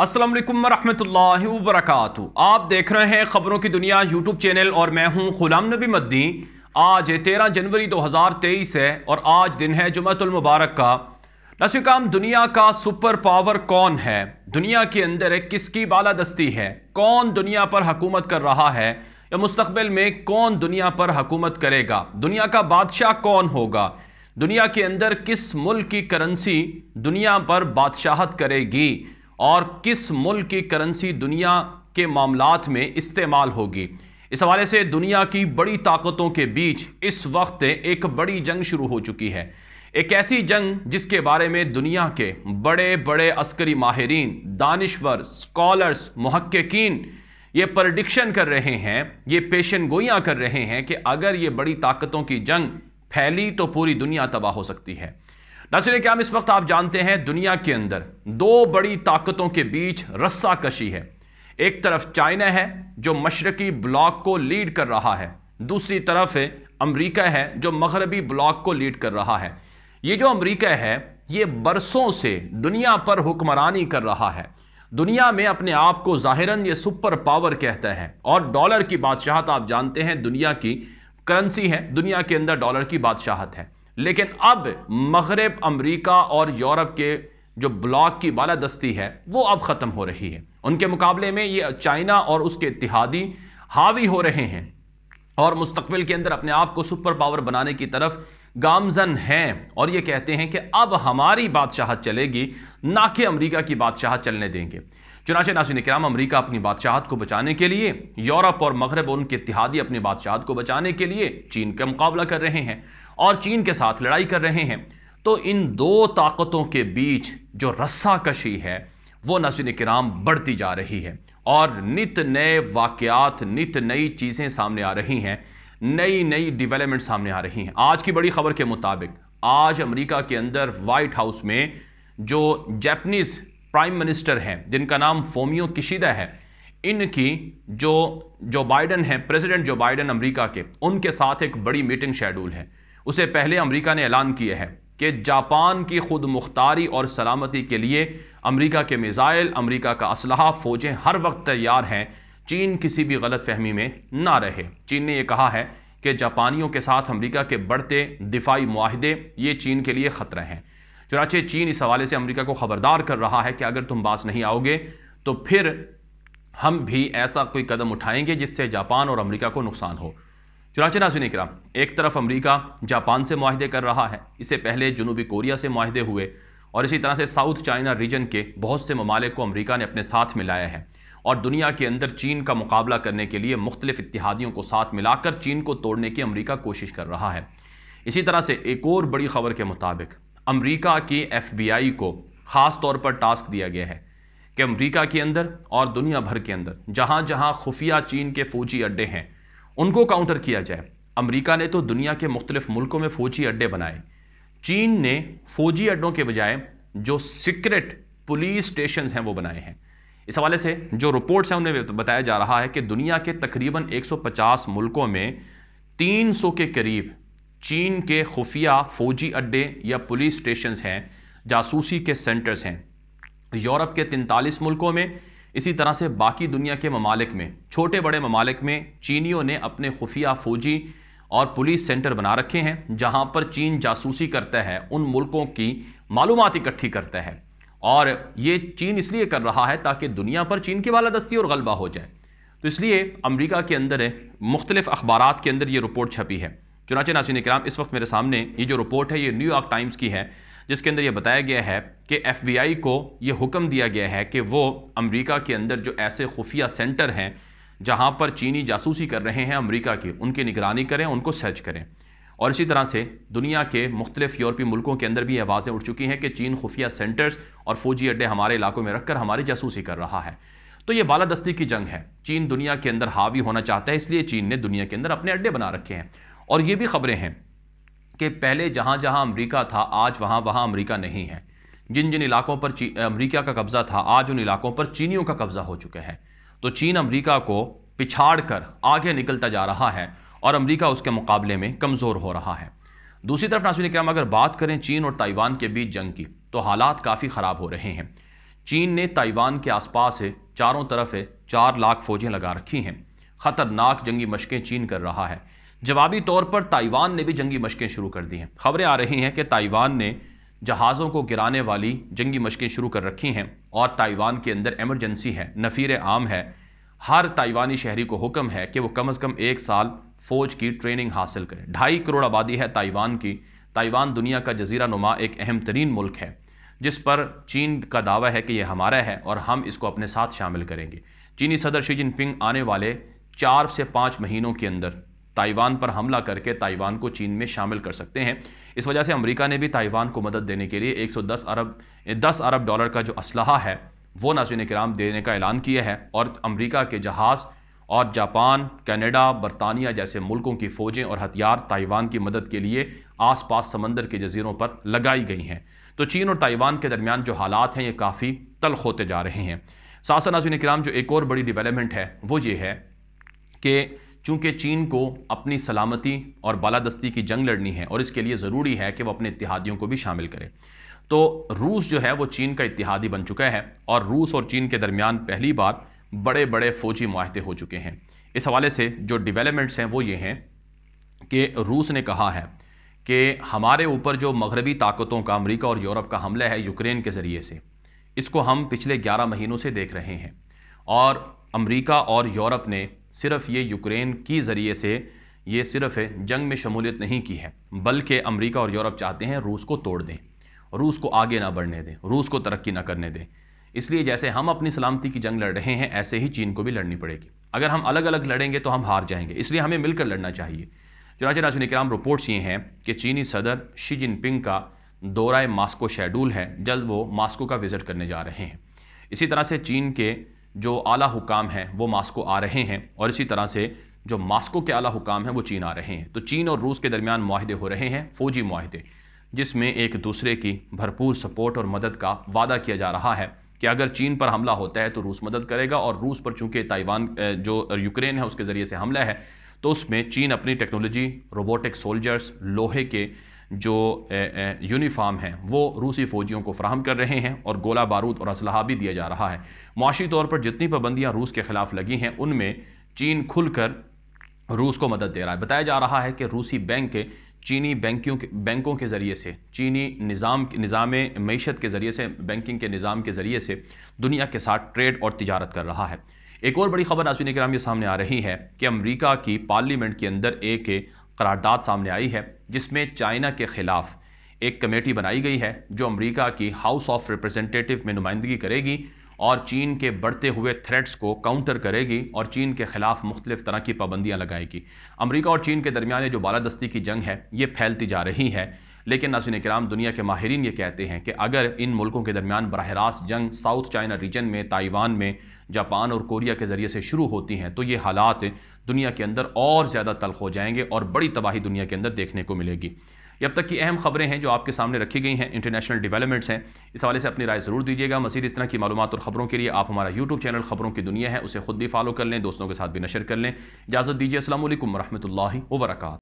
असलम वरम्ह वरक आप देख रहे हैं खबरों की दुनिया यूट्यूब चैनल और मैं हूं गुलाम नबी मद्दी आज तेरह जनवरी 2023 है और आज दिन है जुमतुलमबारक का नसविकाम दुनिया का सुपर पावर कौन है दुनिया के अंदर किसकी बाला दस्ती है कौन दुनिया पर हकूमत कर रहा है या मुस्तबिल में कौन दुनिया पर हकूमत करेगा दुनिया का बादशाह कौन होगा दुनिया के अंदर किस मुल्क की करेंसी दुनिया पर बादशाहत करेगी और किस मुल्क की करेंसी दुनिया के मामलात में इस्तेमाल होगी इस हवाले से दुनिया की बड़ी ताकतों के बीच इस वक्त एक बड़ी जंग शुरू हो चुकी है एक ऐसी जंग जिसके बारे में दुनिया के बड़े बड़े अस्करी माहरीन दानश्वर स्कॉलर्स महक्कीन ये प्रडिक्शन कर रहे हैं ये पेशन गोयाँ कर रहे हैं कि अगर ये बड़ी ताकतों की जंग फैली तो पूरी दुनिया तबाह हो सकती है नासिर क्या इस वक्त आप जानते हैं दुनिया के अंदर दो बड़ी ताकतों के बीच रस्सा कशी है एक तरफ चाइना है जो मशरकी ब्लॉक को लीड कर रहा है दूसरी तरफ अमरीका है जो मगरबी ब्लॉक को लीड कर रहा है ये जो अमरीका है ये बरसों से दुनिया पर हुक्मरानी कर रहा है दुनिया में अपने आप को ज़ाहिरन ये सुपर पावर कहता है और डॉलर की बादशाहत आप जानते हैं दुनिया की करेंसी है दुनिया के अंदर डॉलर की बादशाहत है लेकिन अब मगरब अमरीका और यूरोप के जो ब्लॉक की बालादस्ती है वो अब ख़त्म हो रही है उनके मुकाबले में ये चाइना और उसके इतिहादी हावी हो रहे हैं और मुस्तबिल के अंदर अपने आप को सुपर पावर बनाने की तरफ गामजन हैं और ये कहते हैं कि अब हमारी बादशाहत चलेगी ना कि अमरीका की बादशाहत चलने देंगे चुनाचे नासिन कराम अमरीका अपनी बादशाहत को बचाने के लिए यूरोप और मगरब और उनके इतिहादी अपनी बादशाहत को बचाने के लिए चीन का मुकाबला कर रहे हैं और चीन के साथ लड़ाई कर रहे हैं तो इन दो ताकतों के बीच जो रस्सा कशी है वो नसिन कराम बढ़ती जा रही है और नित नए वाक़ात नित नई चीज़ें सामने आ रही हैं नई नई डिवेलपमेंट सामने आ रही हैं आज की बड़ी खबर के मुताबिक आज अमेरिका के अंदर वाइट हाउस में जो जैपनीज़ प्राइम मिनिस्टर हैं जिनका नाम फोमियो किशिदा है इनकी जो जो बाइडन है प्रेसिडेंट जो बाइडन अमेरिका के उनके साथ एक बड़ी मीटिंग शेड्यूल है उसे पहले अमेरिका ने ऐलान किया है कि जापान की खुद मुख्तारी और सलामती के लिए अमेरिका के मिज़ाइल अमेरिका का असलहा फ़ौजें हर वक्त तैयार हैं चीन किसी भी गलत फहमी में ना रहे चीन ने यह कहा है कि जापानियों के साथ अमरीका के बढ़ते दिफाई माहदे ये चीन के लिए ख़तरा हैं चुनाचे चीन इस हवाले से अमरीका को ख़बरदार कर रहा है कि अगर तुम बास नहीं आओगे तो फिर हम भी ऐसा कोई कदम उठाएंगे जिससे जापान और अमरीका को नुकसान हो चुनाचे नाजुन कराम एक तरफ अमरीका जापान से माहदे कर रहा है इससे पहले जनूबी कोरिया से माहदे हुए और इसी तरह से साउथ चाइना रीजन के बहुत से ममालिक को अमरीका ने अपने साथ मिलाया है और दुनिया के अंदर चीन का मुकाबला करने के लिए मुख्तलिफ इतिहादियों को साथ मिलाकर चीन को तोड़ने की अमरीका कोशिश कर रहा है इसी तरह से एक और बड़ी खबर के मुताबिक अमरीका की आई को ख़ास तौर पर टास्क दिया गया है कि अमरीका के अंदर और दुनिया भर के अंदर जहाँ जहाँ खुफिया चीन के फौजी अड्डे हैं उनको काउंटर किया जाए अमरीका ने तो दुनिया के मुख्तलिफ मुल्कों में फौजी अड्डे बनाए चीन ने फौजी अड्डों के बजाय जो सीक्रेट पुलिस स्टेशन हैं वो बनाए हैं इस हवाले से जो रिपोर्ट्स हैं उन्हें बताया जा रहा है कि दुनिया के तकरीबन 150 मुल्कों में 300 के करीब चीन के खुफिया फौजी अड्डे या पुलिस स्टेशन हैं जासूसी के सेंटर्स हैं यूरोप के तैंतालीस मुल्कों में इसी तरह से बाकी दुनिया के ममालिक में छोटे बड़े ममालिक में चीनियों ने अपने खुफिया फौजी और पुलिस सेंटर बना रखे हैं जहां पर चीन जासूसी करता है उन मुल्कों की मालूम इकट्ठी करता है और ये चीन इसलिए कर रहा है ताकि दुनिया पर चीन की बालादस्ती और गलबा हो जाए तो इसलिए अमरीका के अंदर मुख्तलिफ अखबार के अंदर ये रिपोर्ट छपी है चुनाचे नासिन कराम इस वक्त मेरे सामने ये जो रिपोर्ट है ये न्यूयॉर्क टाइम्स की है जिसके अंदर ये बताया गया है कि एफबीआई को ये हुक्म दिया गया है कि वो अमेरिका के अंदर जो ऐसे खुफिया सेंटर हैं जहाँ पर चीनी जासूसी कर रहे हैं अमेरिका की उनकी निगरानी करें उनको सर्च करें और इसी तरह से दुनिया के मुख्तलिफ यूरोपी मुल्कों के अंदर भी आवाज़ें उठ चुकी हैं कि चीन खुफिया सेंटर्स और फौजी अड्डे हमारे इलाकों में रखकर हमारी जासूसी कर रहा है तो ये बालादस्ती की जंग है चीन दुनिया के अंदर हावी होना चाहता है इसलिए चीन ने दुनिया के अंदर अपने अड्डे बना रखे हैं और ये भी खबरें हैं कि पहले जहाँ जहाँ अमेरिका था आज वहाँ वहाँ अमेरिका नहीं है जिन जिन इलाकों पर अमेरिका का कब्ज़ा था आज उन इलाकों पर चीनियों का कब्ज़ा हो चुका है तो चीन अमेरिका को पिछाड़ कर आगे निकलता जा रहा है और अमेरिका उसके मुकाबले में कमज़ोर हो रहा है दूसरी तरफ नासिर इक्राम अगर बात करें चीन और ताइवान के बीच जंग की तो हालात काफ़ी ख़राब हो रहे हैं चीन ने ताइवान के आसपास है चारों तरफ है चार लाख फौजें लगा रखी हैं ख़तरनाक जंगी मशकें चीन कर रहा है जवाबी तौर पर ताइवान ने भी जंगी मशकें शुरू कर दी हैं खबरें आ रही हैं कि ताइवान ने जहाज़ों को गिराने वाली जंगी मशकें शुरू कर रखी हैं और ताइवान के अंदर एमरजेंसी है नफ़ीर आम है हर ताइवानी शहरी को हुक्म है कि वो कम अज़ कम एक साल फ़ौज की ट्रेनिंग हासिल करें ढाई करोड़ आबादी है ताइवान की ताइवान दुनिया का जजीरा नुमा एक अहम तरीन मुल्क है जिस पर चीन का दावा है कि यह हमारा है और हम इसको अपने साथ शामिल करेंगे चीनी सदर शी जिनपिंग आने वाले चार से पाँच महीनों के अंदर ताइवान पर हमला करके ताइवान को चीन में शामिल कर सकते हैं इस वजह से अमेरिका ने भी ताइवान को मदद देने के लिए 110 अरब 10 अरब डॉलर का जो असलहा है वो नाजिन कराम देने का ऐलान किया है और अमरीका के जहाज़ और जापान कनाडा बरतानिया जैसे मुल्कों की फ़ौजें और हथियार ताइवान की मदद के लिए आसपास समंदर के जजीरों पर लगाई गई हैं तो चीन और ताइवान के दरमियान जो हालात हैं ये काफ़ी तलख होते जा रहे हैं सासा नाजिन कराम जो एक और बड़ी डिवेलपमेंट है वो ये है कि चूँकि चीन को अपनी सलामती और बालादस्ती की जंग लड़नी है और इसके लिए ज़रूरी है कि वह अपने इतिहादियों को भी शामिल करे तो रूस जो है वो चीन का इतिहादी बन चुका है और रूस और चीन के दरमियान पहली बार बड़े बड़े फ़ौजी माहदे हो चुके हैं इस हवाले से जो डिवेलपमेंट्स हैं वो ये हैं कि रूस ने कहा है कि हमारे ऊपर जो मगरबी ताकतों का अमेरिका और यूरोप का हमला है यूक्रेन के ज़रिए से इसको हम पिछले 11 महीनों से देख रहे हैं और अमेरिका और यूरोप ने सिर्फ ये यूक्रेन की ज़रिए से ये सिर्फ है जंग में शमूलियत नहीं की है बल्कि अमेरिका और यूरोप चाहते हैं रूस को तोड़ दें रूस को आगे ना बढ़ने दें रूस को तरक्की ना करने दें इसलिए जैसे हम अपनी सलामती की जंग लड़ रहे हैं ऐसे ही चीन को भी लड़नी पड़ेगी अगर हम अलग अलग लड़ेंगे तो हम हार जाएंगे इसलिए हमें मिलकर लड़ना चाहिए चुनाचे नाजुन कराम रिपोर्ट्स ये हैं कि चीनी सदर शी जिनपिंग का दौरा मास्को शेड्यूल है जल्द वो मास्को का विज़िट करने जा रहे हैं इसी तरह से चीन के जो आला हुकाम हैं वो मास्को आ रहे हैं और इसी तरह से जो मास्को के आला हुकाम हैं वो चीन आ रहे हैं तो चीन और रूस के दरमियान माहदे हो रहे हैं फ़ौजी माहदे जिसमें एक दूसरे की भरपूर सपोर्ट और मदद का वादा किया जा रहा है कि अगर चीन पर हमला होता है तो रूस मदद करेगा और रूस पर चूंकि ताइवान जो यूक्रेन है उसके ज़रिए से हमला है तो उसमें चीन अपनी टेक्नोलॉजी रोबोटिक सोल्जर्स लोहे के जो यूनिफाम हैं वो रूसी फ़ौजियों को फ्राहम कर रहे हैं और गोला बारूद और असलाह भी दिया जा रहा है माशी तौर पर जितनी पाबंदियाँ रूस के ख़िलाफ़ लगी हैं उनमें चीन कर रूस को मदद दे रहा है बताया जा रहा है कि रूसी बैंक के चीनी बैंकियों के बैंकों के ज़रिए से चीनी निज़ाम निज़ाम मीशत के ज़रिए से बैंकिंग के निज़ाम के ज़रिए से दुनिया के साथ ट्रेड और तजारत कर रहा है एक और बड़ी खबर नाजिन कराम ये सामने आ रही है कि अमेरिका की पार्लियामेंट के अंदर एक करारदाद सामने आई है जिसमें चाइना के ख़िलाफ़ एक कमेटी बनाई गई है जो अमेरिका की हाउस ऑफ रिप्रेजेंटेटिव में नुमाइंदगी करेगी और चीन के बढ़ते हुए थ्रेट्स को काउंटर करेगी और चीन के ख़िलाफ़ मुख्तलिफ़ तरह की पाबंदियाँ लगाएगी अमरीका और चीन के दरमियान जो बालादस्ती की जंग है ये फैलती जा रही है लेकिन नासिन कराम दुनिया के माहरीन ये कहते हैं कि अगर इन मुल्कों के दरमियान बरह रास्त जंग साउथ चाइना रीजन में ताइवान में जापान और कोरिया के ज़रिए से शुरू होती हैं तो ये हालात दुनिया के अंदर और ज़्यादा तलख हो जाएंगे और बड़ी तबाही दुनिया के अंदर देखने को मिलेगी जब अब तक की अहम खबरें हैं जो आपके सामने रखी गई हैं इंटरनेशनल डेवलपमेंट्स हैं इस हवाले से अपनी राय ज़रूर दीजिएगा मजीद इस तरह की मालूम और ख़बरों के लिए आप हमारा यूट्यूब चैनल खबरों की दुनिया है उसे खुद भी फॉलो कर लें दोस्तों के साथ भी नशर कर लें इजाज़त दीजिए असल वरहमल वर्का